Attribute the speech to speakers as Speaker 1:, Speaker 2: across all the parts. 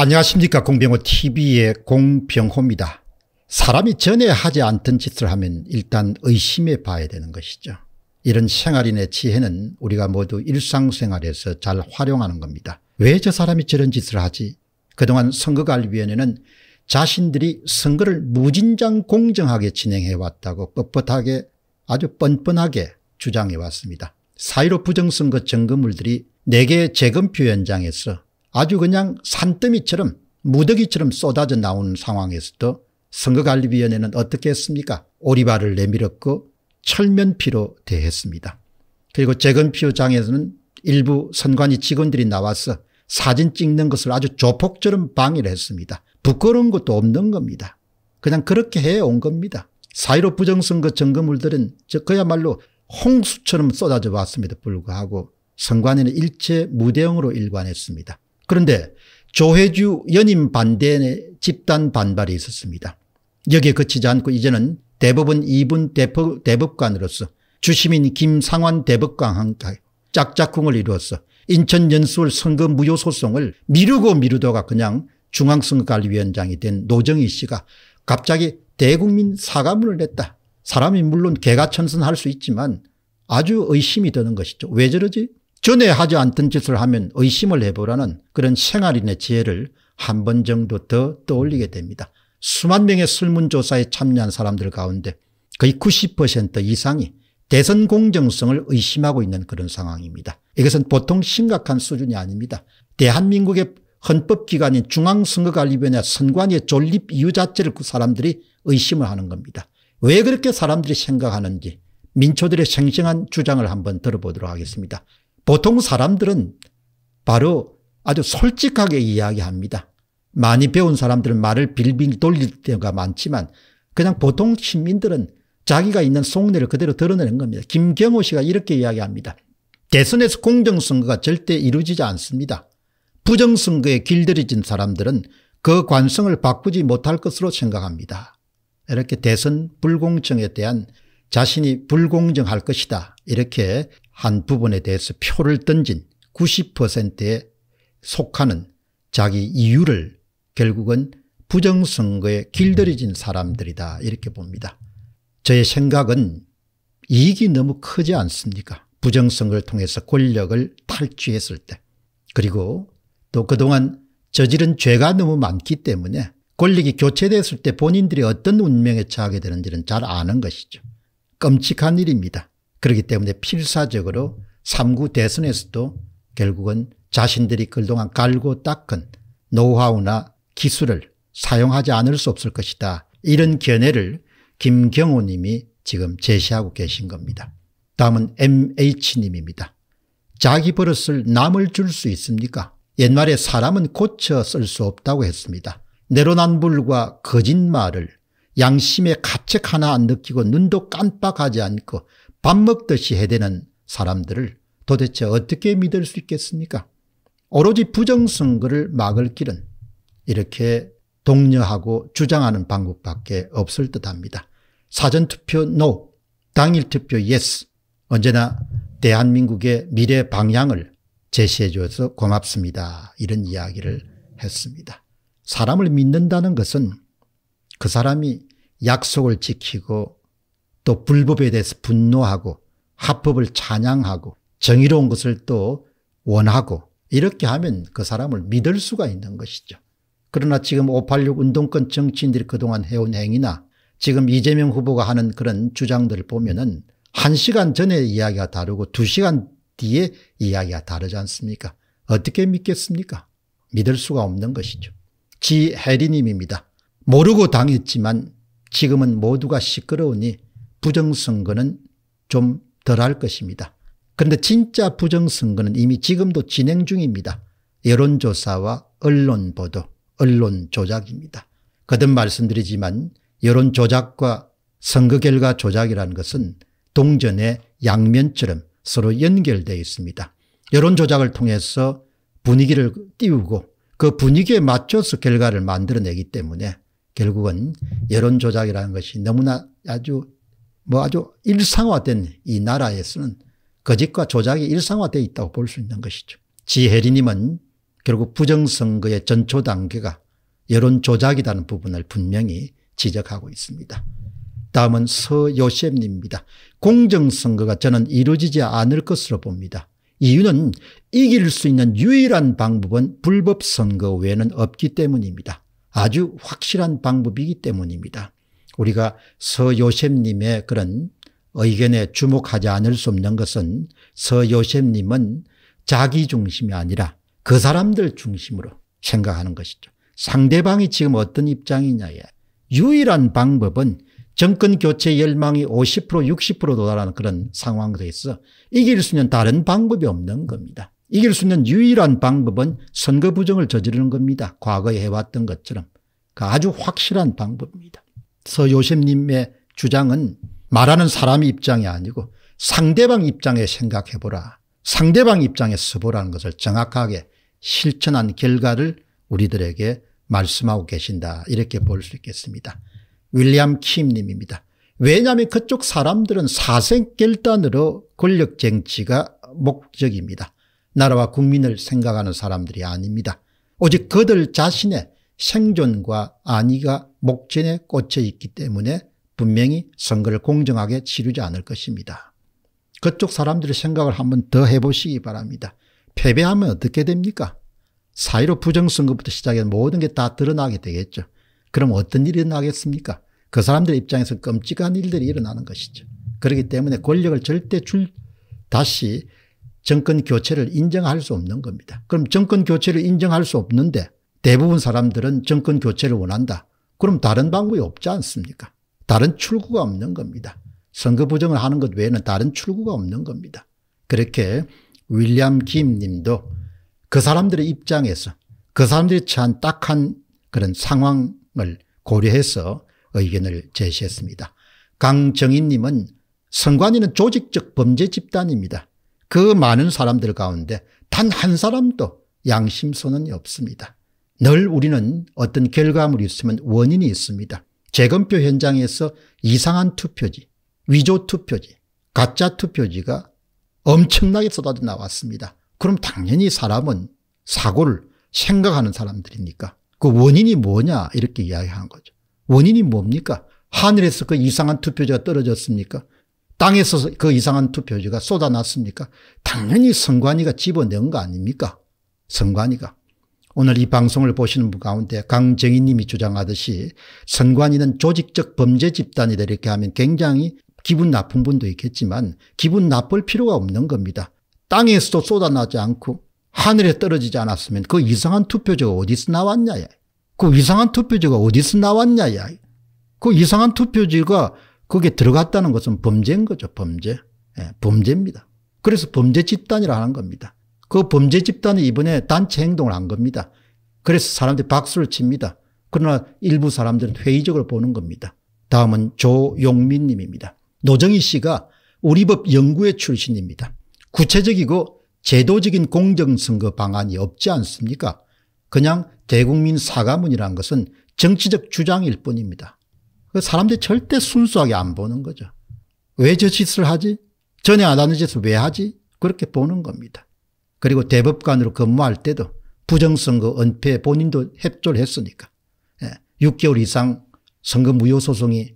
Speaker 1: 안녕하십니까 공병호 tv의 공병호입니다. 사람이 전에 하지 않던 짓을 하면 일단 의심해 봐야 되는 것이죠. 이런 생활인의 지혜는 우리가 모두 일상생활에서 잘 활용하는 겁니다. 왜 저 사람이 저런 짓을 하지? 그동안 선거관리위원회는 자신들이 선거를 무진장 공정하게 진행해왔다고 뻣뻣하게 아주 뻔뻔하게 주장해왔습니다. 사이로 부정선거 점검물들이 4개의 재검표 현장에서 아주 그냥 산더미처럼 무더기처럼 쏟아져 나오는 상황에서도 선거관리위원회는 어떻게 했습니까 오리발을 내밀었고 철면피로 대했습니다. 그리고 재건표장에서는 피 일부 선관위 직원들이 나와서 사진 찍는 것을 아주 조폭처럼 방해를 했습니다. 부끄러운 것도 없는 겁니다. 그냥 그렇게 해 온 겁니다. 사이로 부정선거 점검물들은 저 그야말로 홍수처럼 쏟아져 왔음에도 불구하고 선관위는 일체 무대응으로 일관했습니다. 그런데 조혜주 연임 반대 집단 반발이 있었습니다. 여기에 그치지 않고 이제는 대법원 2분 대법, 대법관으로서 주시민 김상환 대법관과 짝짝꿍을 이루어서 인천 연수월 선거 무효 소송을 미루고 미루다가 그냥 중앙선거관리위원장이 된 노정희 씨가 갑자기 대국민 사과문을 냈다. 사람이 물론 개가 천선할 수 있지만 아주 의심이 드는 것이죠. 왜 저러지? 전에 하지 않던 짓을 하면 의심을 해보라는 그런 생활인의 지혜를 한 번 정도 더 떠올리게 됩니다. 수만 명의 설문조사에 참여한 사람들 가운데 거의 90% 이상이 대선 공정성을 의심하고 있는 그런 상황입니다. 이것은 보통 심각한 수준이 아닙니다. 대한민국의 헌법기관인 중앙선거관리위원회 선관위의 존립 이유 자체를 그 사람들이 의심을 하는 겁니다. 왜 그렇게 사람들이 생각하는지 민초들의 생생한 주장을 한번 들어보도록 하겠습니다. 보통 사람들은 바로 아주 솔직하게 이야기합니다. 많이 배운 사람들은 말을 빌빙 돌릴 때가 많지만 그냥 보통 시민들은 자기가 있는 속내를 그대로 드러내는 겁니다. 김경호 씨가 이렇게 이야기합니다. 대선에서 공정선거가 절대 이루어지지 않습니다. 부정선거에 길들여진 사람들은 그 관성을 바꾸지 못할 것으로 생각합니다. 이렇게 대선 불공정에 대한 자신이 불공정할 것이다. 이렇게 한 부분에 대해서 표를 던진 90%에 속하는 자기 이유를 결국은 부정선거에 길들여진 사람들이다 이렇게 봅니다. 저의 생각은 이익이 너무 크지 않습니까 부정선거를 통해서 권력을 탈취했을 때 그리고 또 그동안 저지른 죄가 너무 많기 때문에 권력이 교체됐을 때 본인들이 어떤 운명에 처하게 되는지는 잘 아는 것이죠. 끔찍한 일입니다. 그렇기 때문에 필사적으로 3구 대선에서도 결국은 자신들이 그동안 갈고 닦은 노하우나 기술을 사용하지 않을 수 없을 것이다. 이런 견해를 김경호 님이 지금 제시하고 계신 겁니다. 다음은 MH님입니다. 자기 버릇을 남을 줄 수 있습니까? 옛말에 사람은 고쳐 쓸 수 없다고 했습니다. 내로난불과 거짓말을 양심의 가책 하나 안 느끼고 눈도 깜빡하지 않고 밥 먹듯이 해대는 사람들을 도대체 어떻게 믿을 수 있겠습니까? 오로지 부정선거를 막을 길은 이렇게 독려하고 주장하는 방법밖에 없을 듯합니다. 사전투표 NO, 당일투표 YES 언제나 대한민국의 미래 방향을 제시해 줘서 고맙습니다. 이런 이야기를 했습니다. 사람을 믿는다는 것은 그 사람이 약속을 지키고 또 불법에 대해서 분노하고 합법을 찬양하고 정의로운 것을 또 원하고 이렇게 하면 그 사람을 믿을 수가 있는 것이죠. 그러나 지금 586 운동권 정치인들이 그동안 해온 행위나 지금 이재명 후보가 하는 그런 주장들을 보면은 1시간 전에 이야기가 다르고 2시간 뒤에 이야기가 다르지 않습니까? 어떻게 믿겠습니까? 믿을 수가 없는 것이죠. 지혜리님입니다. 모르고 당했지만 지금은 모두가 시끄러우니 부정선거는 좀 덜 할 것입니다. 그런데 진짜 부정선거는 이미 지금도 진행 중입니다. 여론조사와 언론보도, 언론조작입니다. 거듭 말씀드리지만 여론조작과 선거결과 조작이라는 것은 동전의 양면처럼 서로 연결되어 있습니다. 여론조작을 통해서 분위기를 띄우고 그 분위기에 맞춰서 결과를 만들어내기 때문에 결국은 여론조작이라는 것이 너무나 아주 뭐 아주 일상화된 이 나라에서는 거짓과 조작이 일상화되어 있다고 볼 수 있는 것이죠. 지혜리님은 결국 부정선거의 전초 단계가 여론 조작이라는 부분을 분명히 지적하고 있습니다. 다음은 서요셉입니다. 공정선거가 저는 이루어지지 않을 것으로 봅니다. 이유는 이길 수 있는 유일한 방법은 불법선거 외에는 없기 때문입니다. 아주 확실한 방법이기 때문입니다. 우리가 서요셉님의 그런 의견에 주목하지 않을 수 없는 것은 서요셉님은 자기 중심이 아니라 그 사람들 중심으로 생각하는 것이죠. 상대방이 지금 어떤 입장이냐에 유일한 방법은 정권 교체 열망이 50% 60% 도달하는 그런 상황도 있어 이길 수 있는 다른 방법이 없는 겁니다. 이길 수 있는 유일한 방법은 선거 부정을 저지르는 겁니다. 과거에 해왔던 것처럼 그 아주 확실한 방법입니다. 서요셉님의 주장은 말하는 사람의 입장이 아니고 상대방 입장에 생각해보라. 상대방 입장에 서보라는 것을 정확하게 실천한 결과를 우리들에게 말씀하고 계신다. 이렇게 볼 수 있겠습니다. 윌리엄 킴님입니다. 왜냐하면 그쪽 사람들은 사생결단으로 권력쟁취가 목적입니다. 나라와 국민을 생각하는 사람들이 아닙니다. 오직 그들 자신의 생존과 안위가 목전에 꽂혀 있기 때문에 분명히 선거를 공정하게 치르지 않을 것입니다. 그쪽 사람들의 생각을 한번 더 해보시기 바랍니다. 패배하면 어떻게 됩니까? 사이로 부정선거부터 시작해 모든 게 다 드러나게 되겠죠. 그럼 어떤 일이 일어나겠습니까? 그 사람들 입장에서 끔찍한 일들이 일어나는 것이죠. 그렇기 때문에 권력을 절대 줄 다시 정권 교체를 인정할 수 없는 겁니다. 그럼 정권 교체를 인정할 수 없는데 대부분 사람들은 정권 교체를 원한다. 그럼 다른 방법이 없지 않습니까? 다른 출구가 없는 겁니다. 선거 부정을 하는 것 외에는 다른 출구가 없는 겁니다. 그렇게 윌리엄 김 님도 그 사람들의 입장에서 그 사람들이 처한 딱한 그런 상황을 고려해서 의견을 제시했습니다. 강정인 님은 선관위는 조직적 범죄 집단입니다. 그 많은 사람들 가운데 단 한 사람도 양심 선언이 없습니다. 늘 우리는 어떤 결과물이 있으면 원인이 있습니다. 재검표 현장에서 이상한 투표지, 위조 투표지, 가짜 투표지가 엄청나게 쏟아져 나왔습니다. 그럼 당연히 사람은 사고를 생각하는 사람들이니까 그 원인이 뭐냐 이렇게 이야기한 거죠. 원인이 뭡니까? 하늘에서 그 이상한 투표지가 떨어졌습니까? 땅에서 그 이상한 투표지가 쏟아났습니까? 당연히 성관이가 집어넣은 거 아닙니까? 성관이가. 오늘 이 방송을 보시는 분 가운데 강정희 님이 주장하듯이 선관위는 조직적 범죄 집단이다 이렇게 하면 굉장히 기분 나쁜 분도 있겠지만 기분 나쁠 필요가 없는 겁니다. 땅에서도 쏟아나지 않고 하늘에 떨어지지 않았으면 그 이상한 투표제가 어디서 나왔냐. 야. 그 이상한 투표제가 어디서 나왔냐. 야. 그 이상한 투표지가 거기에 들어갔다는 것은 범죄인 거죠. 범죄. 예, 범죄입니다. 그래서 범죄 집단이라 하는 겁니다. 그 범죄 집단이 이번에 단체 행동을 한 겁니다. 그래서 사람들이 박수를 칩니다. 그러나 일부 사람들은 회의적으로 보는 겁니다. 다음은 조용민 님입니다. 노정희 씨가 우리 법 연구회 출신입니다. 구체적이고 제도적인 공정선거 방안이 없지 않습니까? 그냥 대국민 사과문이라는 것은 정치적 주장일 뿐입니다. 그 사람들이 절대 순수하게 안 보는 거죠. 왜 저 짓을 하지? 전에 안 하는 짓을 왜 하지? 그렇게 보는 겁니다. 그리고 대법관으로 근무할 때도 부정선거 은폐 본인도 협조를 했으니까 6개월 예, 이상 선거 무효 소송이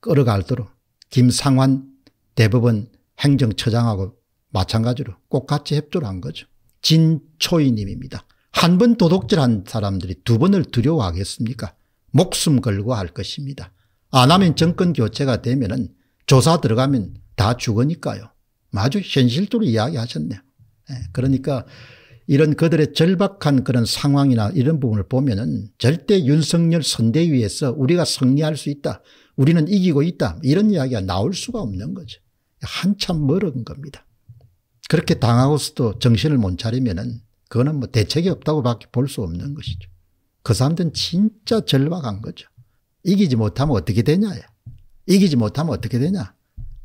Speaker 1: 끌어갈도록 김상환 대법원 행정처장하고 마찬가지로 꼭 같이 협조를 한 거죠. 진초이님입니다. 한 번 도둑질한 사람들이 두 번을 두려워하겠습니까? 목숨 걸고 할 것입니다. 안 하면 정권 교체가 되면 은 조사 들어가면 다 죽으니까요. 아주 현실적으로 이야기하셨네요. 예, 그러니까 이런 그들의 절박한 그런 상황이나 이런 부분을 보면은 절대 윤석열 선대위에서 우리가 승리할 수 있다. 우리는 이기고 있다. 이런 이야기가 나올 수가 없는 거죠. 한참 멀은 겁니다. 그렇게 당하고서도 정신을 못 차리면은 그거는 뭐 대책이 없다고 밖에 볼 수 없는 것이죠. 그 사람들은 진짜 절박한 거죠. 이기지 못하면 어떻게 되냐. 이기지 못하면 어떻게 되냐.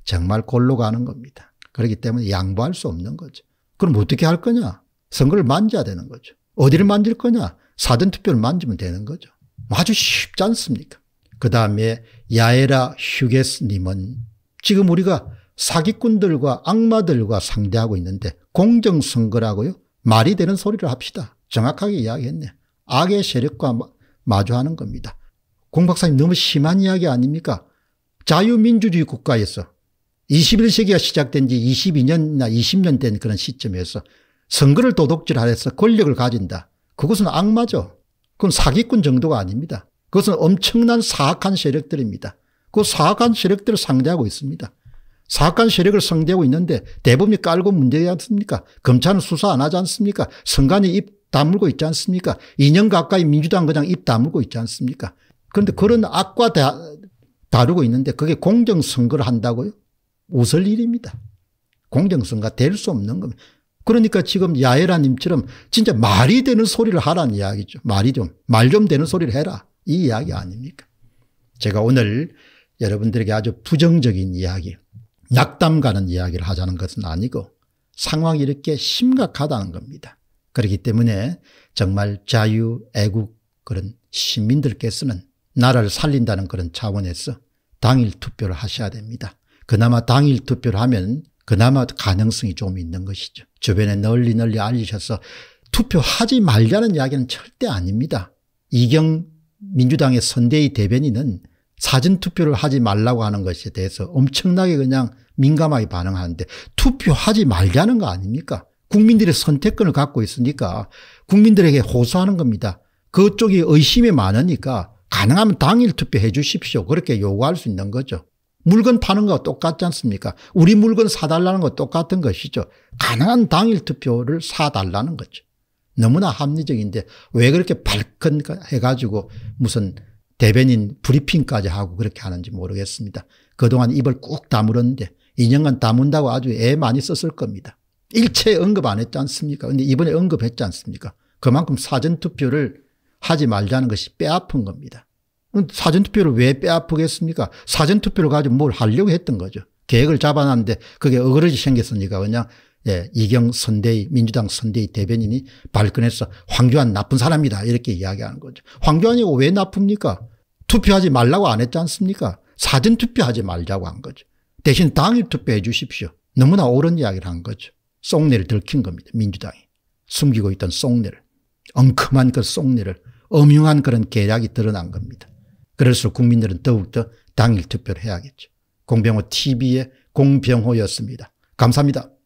Speaker 1: 정말 골로 가는 겁니다. 그렇기 때문에 양보할 수 없는 거죠. 그럼 어떻게 할 거냐? 선거를 만져야 되는 거죠. 어디를 만질 거냐? 사전투표를 만지면 되는 거죠. 뭐 아주 쉽지 않습니까? 그 다음에 야에라 휴게스님은 지금 우리가 사기꾼들과 악마들과 상대하고 있는데 공정선거라고요? 말이 되는 소리를 합시다. 정확하게 이야기했네. 악의 세력과 마주하는 겁니다. 공 박사님 너무 심한 이야기 아닙니까? 자유민주주의 국가에서 21세기가 시작된 지 22년이나 20년 된 그런 시점에서 선거를 도둑질하해서 권력을 가진다. 그것은 악마죠. 그건 사기꾼 정도가 아닙니다. 그것은 엄청난 사악한 세력들입니다. 그 사악한 세력들을 상대하고 있습니다. 사악한 세력을 상대하고 있는데 대법이 깔고 문제지 않습니까? 검찰은 수사 안 하지 않습니까? 선관위 입 다물고 있지 않습니까? 2년 가까이 민주당 그냥 입 다물고 있지 않습니까? 그런데 그런 악과 다, 다루고 있는데 그게 공정선거를 한다고요? 웃을 일입니다. 공정성과 될 수 없는 겁니다. 그러니까 지금 야에라님처럼 진짜 말이 되는 소리를 하라는 이야기죠. 말이 좀, 말 좀 되는 소리를 해라. 이 이야기 아닙니까? 제가 오늘 여러분들에게 아주 부정적인 이야기, 낙담 가는 이야기를 하자는 것은 아니고 상황이 이렇게 심각하다는 겁니다. 그렇기 때문에 정말 자유, 애국 그런 시민들께서는 나라를 살린다는 그런 차원에서 당일 투표를 하셔야 됩니다. 그나마 당일 투표를 하면 그나마 가능성이 좀 있는 것이죠. 주변에 널리 널리 알리셔서 투표하지 말자는 이야기는 절대 아닙니다. 이경 민주당의 선대위 대변인은 사전투표를 하지 말라고 하는 것에 대해서 엄청나게 그냥 민감하게 반응하는데 투표하지 말자는 거 아닙니까? 국민들의 선택권을 갖고 있으니까 국민들에게 호소하는 겁니다. 그쪽이 의심이 많으니까 가능하면 당일 투표해 주십시오. 그렇게 요구할 수 있는 거죠. 물건 파는 거 똑같지 않습니까? 우리 물건 사달라는 거 똑같은 것이죠. 가능한 당일 투표를 사달라는 거죠. 너무나 합리적인데 왜 그렇게 발끈 해가지고 무슨 대변인 브리핑까지 하고 그렇게 하는지 모르겠습니다. 그동안 입을 꾹 다물었는데 2년간 다문다고 아주 애 많이 썼을 겁니다. 일체 언급 안 했지 않습니까? 근데 이번에 언급했지 않습니까? 그만큼 사전투표를 하지 말자는 것이 뼈아픈 겁니다. 사전투표를 왜 빼앗으겠습니까? 사전투표를 가지고 뭘 하려고 했던 거죠. 계획을 잡아놨는데 그게 어그러지 생겼으니까 그냥 예, 이경 선대위 민주당 선대위 대변인이 발끈해서 황교안 나쁜 사람이다 이렇게 이야기하는 거죠. 황교안이 왜 나쁩니까? 투표하지 말라고 안 했지 않습니까? 사전투표하지 말자고 한 거죠. 대신 당일 투표해 주십시오. 너무나 옳은 이야기를 한 거죠. 쏭내를 들킨 겁니다. 민주당이. 숨기고 있던 쏭내를. 엉큼한 그 쏭내를. 엄용한 그런 계략이 드러난 겁니다. 그럴수록 국민들은 더욱더 당일 투표를 해야겠죠. 공병호 TV의 공병호였습니다. 감사합니다.